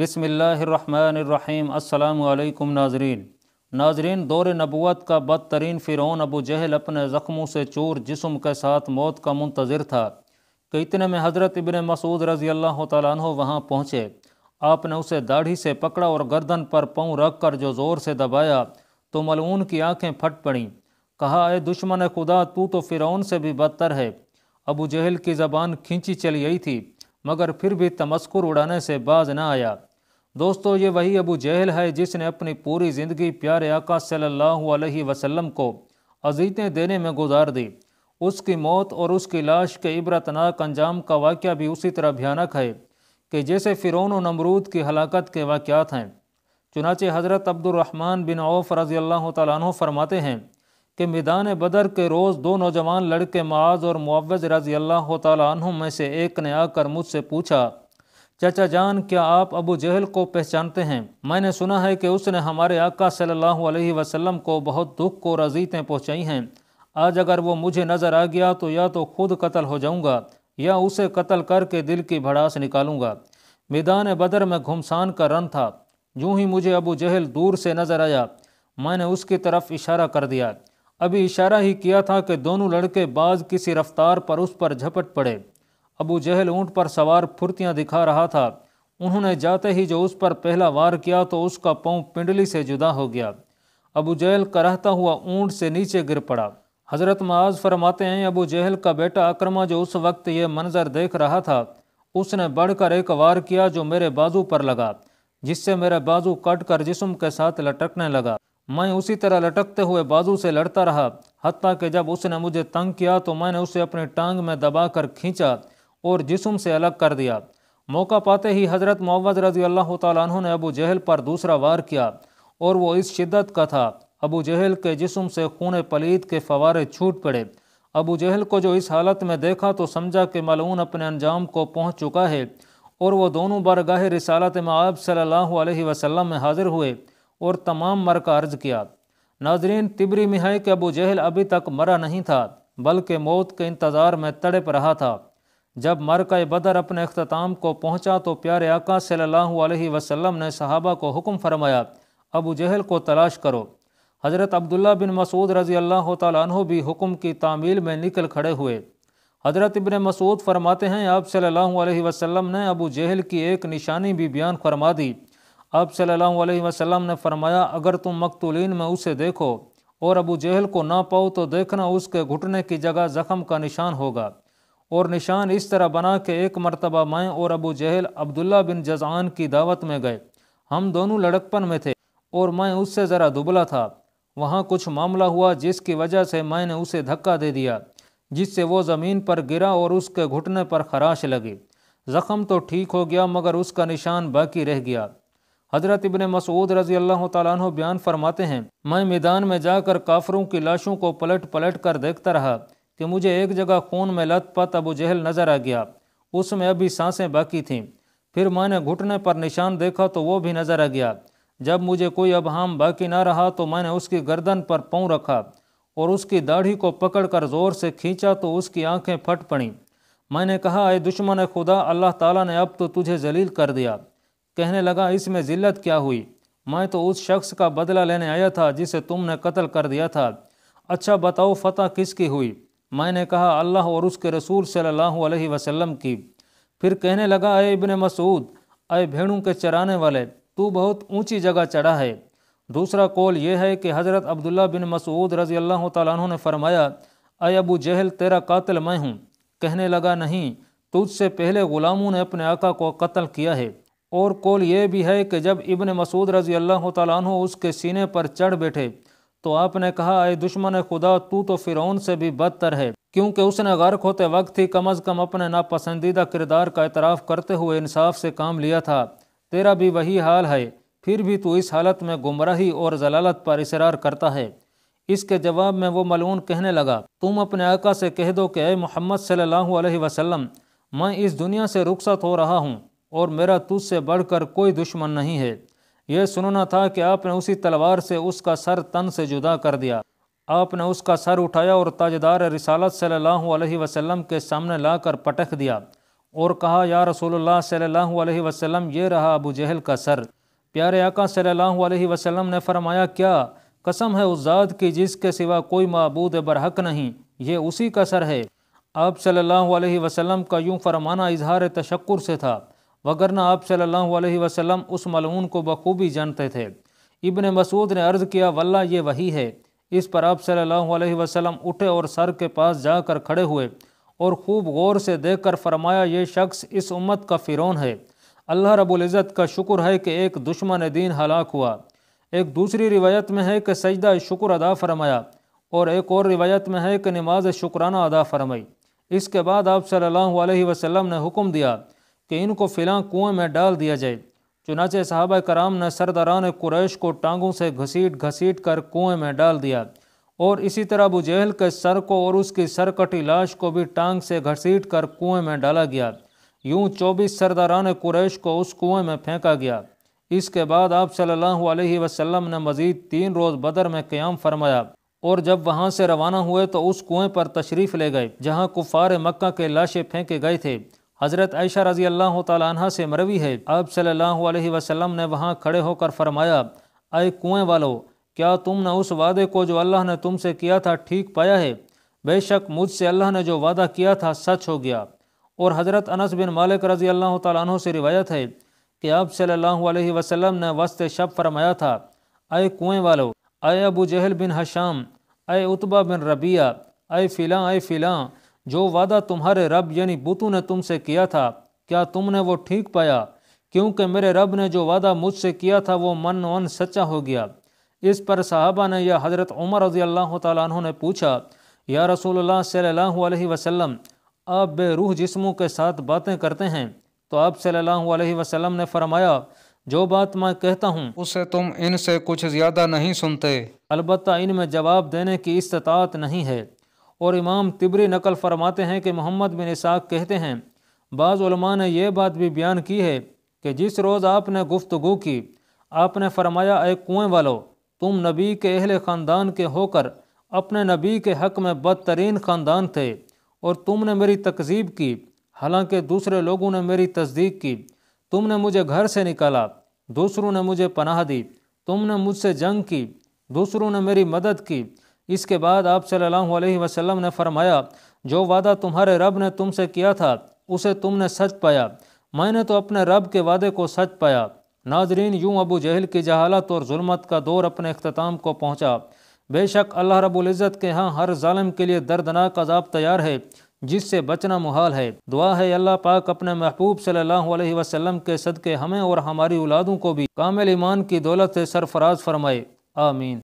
बिसमीम् अल्लाम नाजरीन नाजरीन दौर नबूत का बदतरीन फ़िरौन अबू जहल अपने ज़ख्मों से चूर जिसम के साथ मौत का मंतजर था कि इतने में हज़रत इबन मसूद रज़ी अल्लाह तु वहाँ पहुँचे आपने उसे दाढ़ी से पकड़ा और गर्दन पर पाँव रख कर जो ज़ोर से दबाया तो मलून की आँखें फट पड़ीं कहा अ दुश्मन खुदा तू तो फ़िरौन से भी बदतर है अबू जहल की ज़बान खींची चली गई थी मगर फिर भी तमस्कुर उड़ाने से बाज न आया दोस्तों ये वही अबू जहल है जिसने अपनी पूरी ज़िंदगी प्यारे आका सल्लल्लाहु अलैहि वसल्लम को अजीतें देने में गुजार दी उसकी मौत और उसकी लाश के इबरतनाक अंजाम का वाक़ भी उसी तरह भयानक है कि जैसे फ़िरौन नमरूद की हलाकत के वाक़ हैं चुनाचे हज़रत अब्दुलरहमान बिन औफ रज़ी अल्लाह तु फरमाते हैं कि मैदान बदर के रोज़ दो नौजवान लड़के माज और मुआवज़ रज़ी अल्लाह तु में से एक ने आकर मुझसे पूछा चचा जान क्या आप अबू जहल को पहचानते हैं मैंने सुना है कि उसने हमारे आका सल्लल्लाहु अलैहि वसल्लम को बहुत दुख और अजीतें पहुँचाई हैं आज अगर वो मुझे नज़र आ गया तो या तो खुद कत्ल हो जाऊँगा या उसे कत्ल करके दिल की भड़ास निकालूंगा मैदान बदर में घुमसान का रन था यूँ ही मुझे अबू जहल दूर से नज़र आया मैंने उसकी तरफ इशारा कर दिया अभी इशारा ही किया था कि दोनों लड़के बाज किसी रफ्तार पर उस पर झपट पड़े अबू जहल ऊंट पर सवार फुर्तियाँ दिखा रहा था उन्होंने जाते ही जो उस पर पहला वार किया तो उसका पाँव पिंडली से जुदा हो गया अबू जहल रहता हुआ ऊंट से नीचे गिर पड़ा हज़रत माज फरमाते हैं अबू जहल का बेटा अक्रमा जो उस वक्त यह मंजर देख रहा था उसने बढ़कर एक वार किया जो मेरे बाजू पर लगा जिससे मेरा बाजू कट कर जिसम के साथ लटकने लगा मैं उसी तरह लटकते हुए बाजू से लड़ता रहा हती कि जब उसने मुझे तंग किया तो मैंने उसे अपनी टांग में दबा कर खींचा और जिसम से अलग कर दिया मौका पाते ही हज़रत मोवद रजी अल्लाह तु ने अबू जहल पर दूसरा वार किया और वो इस शिद्दत का था अबू जहल के जिसम से खून पलीत के फवारे छूट पड़े अबू जहल को जो इस हालत में देखा तो समझा कि मलून अपने अंजाम को पहुँच चुका है और वह दोनों बारगाह रिसालत में आब सल्ला वसलम में हाजिर हुए और तमाम मर का अर्ज किया नाजरीन तिबरी में है कि अबू जहल अभी तक मरा नहीं था बल्कि मौत के इंतज़ार में तड़प रहा था जब मर का बदर अपने अख्ताम को पहुँचा तो प्यारे आका सल्लल्लाहु अलैहि वसल्लम ने सहाबा को हुक्म फरमाया अबू जहल को तलाश करो हज़रत अब्दुल्ला बिन मसूद रज़ी अल्लाह तु भी हुक्म की तामील में निकल खड़े हुए हज़रत इबन मसूद फरमाते हैं आप सल्ला अलैहि ने अबू जहल की एक निशानी भी बयान फरमा दी आप सल्लल्लाहु अलैहि वसल्लम ने फरमाया अगर तुम मकतूलिन में उसे देखो और अबू जहल को ना पाओ तो देखना उसके घुटने की जगह ज़ख़म का निशान होगा और निशान इस तरह बना के एक मरतबा मैं और Abu Jahl Abdullah bin Judan की दावत में गए हम दोनों लड़कपन में थे और मैं उससे ज़रा दुबला था वहाँ कुछ मामला हुआ जिसकी वजह से मैंने उसे धक्का दे दिया जिससे वो ज़मीन पर गिरा और उसके घुटने पर खराश लगी ज़ख़म तो ठीक हो गया मगर उसका निशान बाकी रह गया हज़रत इबन मसूद रज़ी अल्लाह तु बयान फरमाते हैं मैं मैदान में जाकर काफरों की लाशों को पलट पलट कर देखता रहा कि मुझे एक जगह खून में लत पत अबू जहल नज़र आ गया उसमें अभी सांसें बाकी थीं फिर मैंने घुटने पर निशान देखा तो वो भी नज़र आ गया जब मुझे कोई अबहम बाकी ना रहा तो मैंने उसकी गर्दन पर पाँव रखा और उसकी दाढ़ी को पकड़कर ज़ोर से खींचा तो उसकी आंखें फट पड़ी मैंने कहा अ दुश्मन खुदा अल्लाह ताला ने अब तो तुझे जलील कर दिया कहने लगा इसमें ज़िल्लत क्या हुई मैं तो उस शख्स का बदला लेने आया था जिसे तुमने कत्ल कर दिया था अच्छा बताओ फतह किसकी हुई मैंने कहा अल्लाह और उसके रसूल सल्लल्लाहु अलैहि वसल्लम की फिर कहने लगा अय इबन मसूद अय भेड़ू के चराने वाले तू बहुत ऊंची जगह चढ़ा है दूसरा कौल यह है कि हज़रत अब्दुल्ला बिन मसूद रज़ी अल्लाह तु ने फरमाया अय अबू जहल तेरा कातिल मैं हूँ कहने लगा नहीं तुझसे पहले ग़ुलामों ने अपने आका को कत्ल किया है और कौल ये भी है कि जब इबन मसूद रज़ी अल्लाह तु उसके सीने पर चढ़ बैठे तो आपने कहा अ दुश्मन खुदा तू तो फ़िरौन से भी बदतर है क्योंकि उसने गर्क होते वक्त ही कम अज़ कम अपने नापसंदीदा किरदार का इतराफ़ करते हुए इंसाफ से काम लिया था तेरा भी वही हाल है फिर भी तू इस हालत में गुमराही और जलालत पर इसरार करता है इसके जवाब में वो मलून कहने लगा तुम अपने आका से कह दो कि अय मोहम्मद सल्ला वसलम मैं इस दुनिया से रुखसत हो रहा हूँ और मेरा तुझसे बढ़कर कोई दुश्मन नहीं है यह सुनना था कि आपने उसी तलवार से उसका सर तन से जुदा कर दिया आपने उसका सर उठाया और ताजदार रिसालत सल्लल्लाहु अलैहि वसल्लम के सामने लाकर पटख दिया और कहा या रसूलुल्लाह सल्लल्लाहु अलैहि वसल्लम ये रहा अबू जहल का सर प्यारे आका सल्लल्लाहु अलैहि वसल्लम ने फरमाया क्या कसम है उस ज़ात की जिसके सिवा कोई मबूद बरहक नहीं ये उसी का सर है आप सल्लल्लाहु अलैहि वसल्लम का यूँ फरमाना इजहार तशक्र से था वगरना आप सल्लल्लाहु अलैहि वसल्लम उस मलून को बखूबी जानते थे इब्ने मसूद ने अर्ज़ किया वल्ला ये वही है इस पर आप सल्लल्लाहु अलैहि वसल्लम उठे और सर के पास जाकर खड़े हुए और खूब गौर से देख कर फरमाया ये शख्स इस उम्मत का फ़िरौन है अल्लाह रबुल्ज़त का शुक्र है कि एक दुश्मन दीन हलाक हुआ एक दूसरी रिवायत में है कि सजदा शुक्र अदा फरमाया और एक और रिवायत में है कि नमाज शुक्राना अदा फरमाई इसके बाद आप सल्लल्लाहु अलैहि वसल्लम ने हुक्म दिया कि इनको फिलहाल कुएं में डाल दिया जाए चुनाचे साहबा कराम ने सरदारान कुरैश को टांगों से घसीट घसीट कर कुएं में डाल दिया और इसी तरह अबू जहल के सर को और उसकी सरकटी लाश को भी टांग से घसीट कर कुएं में डाला गया यूं चौबीस सरदारान कुरैश को उस कुएं में फेंका गया इसके बाद आप सल्लल्लाहु अलैहि वसल्लम ने मज़ीद तीन रोज़ बदर में क़्याम फरमाया और जब वहाँ से रवाना हुए तो उस कुएं पर तशरीफ़ ले गए जहाँ कुफ़ार मक्का के लाशें फेंके गए थे हज़रत आयशा रज़ी अल्लाह तह से मरवी है अब सल्लल्लाहु अलैहि वसल्लम ने वहाँ खड़े होकर फरमाया आए कुएँ वालो क्या तुम ने उस वादे को जो अल्लाह ने तुमसे किया था ठीक पाया है बेशक मुझसे अल्लाह ने जो वादा किया था सच हो गया और हज़रत अनस बिन मालिक रज़ी अल्लाह तह से रिवायत है कि आप सल्लल्लाहु अलैहि वसल्लम ने वस्त शब फरमाया था आए कुएँ वालो आए अबू जहल बिन हशाम आए उतबा बिन रबिया आए फ़िलाँ आए फ़िलाँ जो वादा तुम्हारे रब यानी बुतू ने तुमसे किया था क्या तुमने वो ठीक पाया क्योंकि मेरे रब ने जो वादा मुझसे किया था वो मन वन सच्चा हो गया इस पर साहबा ने यह हज़रत उमर रजी अल्लाह तु ने पूछा या रसूल सल्ला वसम आप बेरूह जिस्मों के साथ बातें करते हैं तो आप सल्लल्लाहु वसलम ने फरमाया जो बात मैं कहता हूँ उसे तुम इनसे कुछ ज़्यादा नहीं सुनते इन इनमें जवाब देने की इस्तात नहीं है और इमाम तिबरी नकल फरमाते हैं कि मोहम्मद बिन इसाक कहते हैं बाज़ा ने यह बात भी बयान की है कि जिस रोज़ आपने गुफ्तु की आपने फरमाया ए कुएँ वालो तुम नबी के अहल ख़ानदान के होकर अपने नबी के हक़ में बदतरीन ख़ानदान थे और तुमने मेरी तकजीब की हालांकि दूसरे लोगों ने मेरी तस्दीक की तुमने मुझे घर से निकाला दूसरों ने मुझे पनाह दी तुमने मुझसे जंग की दूसरों ने मेरी मदद की इसके बाद आप सल्लल्लाहु अलैहि वसल्लम ने फरमाया जो वादा तुम्हारे रब ने तुमसे किया था उसे तुमने सच पाया मैंने तो अपने रब के वादे को सच पाया नाजरीन यूं अबू जहल की जहालत और जुल्मत का दौर अपने अख्ताम को पहुँचा बेशक अल्लाह रबुल्ज़त के यहाँ हर ालम के लिए दर्दनाक अजाब तैयार है जिससे बचना मुहाल है दुआ है अल्लाह पाक अपने महबूब सल्लल्लाहु अलैहि वसल्लम के सदक़े हमें और हमारी औलादों को भी कामिल ईमान की दौलत से सरफराज फरमाए आमीन